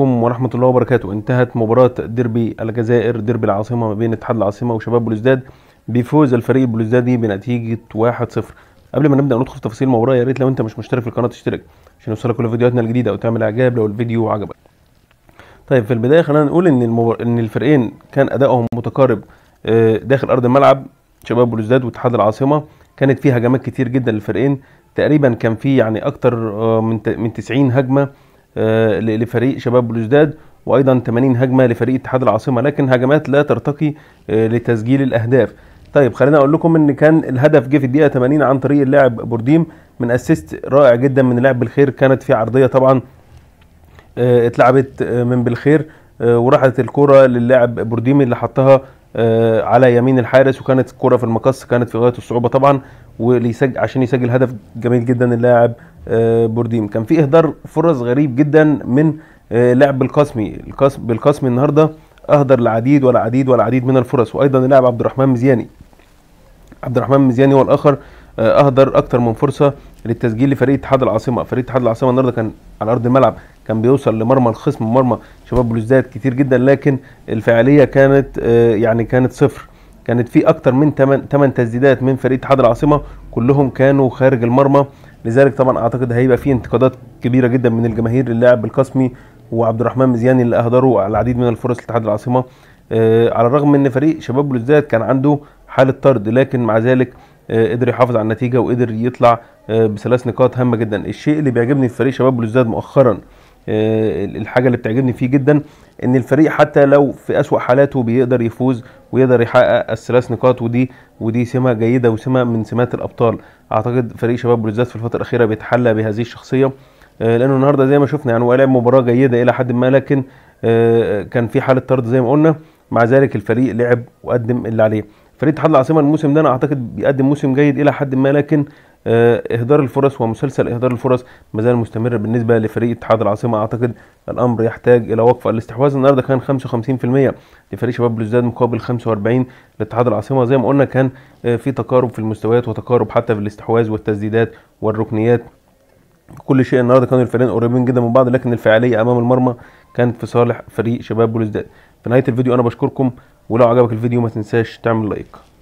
عليكم ورحمة الله وبركاته انتهت مباراة ديربي الجزائر ديربي العاصمة ما بين اتحاد العاصمة وشباب بلوزداد بفوز الفريق البلوزدادي بنتيجة 1-0 قبل ما نبدأ ندخل في تفاصيل المباراة يا ريت لو انت مش مشترك في القناة تشترك عشان يوصلك كل فيديوهاتنا الجديدة او تعمل اعجاب لو الفيديو عجبك طيب في البداية خلينا نقول ان المبار... ان الفريقين كان ادائهم متقارب آه، داخل ارض الملعب شباب بلوزداد واتحاد العاصمة كانت فيه هجمات كتير جدا للفريقين تقريبا كان في يعني اكتر آه، من من 90 هجمه آه، لفريق شباب بلوزداد وايضا 80 هجمه لفريق اتحاد العاصمه لكن هجمات لا ترتقي آه، لتسجيل الاهداف طيب خلينا اقول لكم ان كان الهدف جه في الدقيقه 80 عن طريق اللاعب بورديم من اسيست رائع جدا من لاعب بالخير كانت في عرضيه طبعا آه، اتلعبت من بالخير وراحت الكره للاعب بورديم اللي حطها على يمين الحارس وكانت الكره في المقص كانت في غايه الصعوبه طبعا وليسجل عشان يسجل هدف جميل جدا اللاعب آه، بورديم كان في اهدار فرص غريب جدا من آه، لعب القاسمي بالقاسمي النهارده اهدر العديد والعديد والعديد من الفرص وايضا اللاعب عبد الرحمن مزياني عبد الرحمن مزياني هو الاخر آه، اهدر اكتر من فرصه للتسجيل لفريق اتحاد العاصمه فريق اتحاد العاصمه النهارده كان على ارض الملعب كان بيوصل لمرمى الخصم مرمى شباب بلوزداد كتير جدا لكن الفعاليه كانت يعني كانت صفر كانت في اكتر من 8 8 تسديدات من فريق اتحاد العاصمه كلهم كانوا خارج المرمى لذلك طبعا اعتقد هيبقى في انتقادات كبيره جدا من الجماهير للاعب القاسمي وعبد الرحمن مزياني اللي اهدروا العديد من الفرص لاتحاد العاصمه آه على الرغم ان فريق شباب بلوزداد كان عنده حاله طرد لكن مع ذلك آه قدر يحافظ على النتيجه وقدر يطلع آه بثلاث نقاط هامه جدا الشيء اللي بيعجبني في فريق شباب بلوزداد مؤخرا آه، الحاجه اللي بتعجبني فيه جدا ان الفريق حتى لو في اسوا حالاته بيقدر يفوز ويقدر يحقق الثلاث نقاط ودي ودي سمه جيده وسمه من سمات الابطال اعتقد فريق شباب بلوزداد في الفتره الاخيره بيتحلى بهذه الشخصيه آه، لانه النهارده زي ما شفنا يعني هو لعب مباراه جيده الى حد ما لكن آه، كان في حاله طرد زي ما قلنا مع ذلك الفريق لعب وقدم اللي عليه فريق اتحاد العاصمه الموسم ده انا اعتقد بيقدم موسم جيد الى حد ما لكن آه، اهدار الفرص ومسلسل اهدار الفرص ما زال مستمر بالنسبه لفريق اتحاد العاصمه اعتقد الامر يحتاج الى وقفه الاستحواذ النهارده كان 55% لفريق شباب بلوزداد مقابل 45 لاتحاد العاصمه زي ما قلنا كان آه، في تقارب في المستويات وتقارب حتى في الاستحواذ والتسديدات والركنيات كل شيء النهارده كانوا الفريقين قريبين جدا من بعض لكن الفعاليه امام المرمى كانت في صالح فريق شباب بلوزداد في نهايه الفيديو انا بشكركم ولو عجبك الفيديو ما تنساش تعمل لايك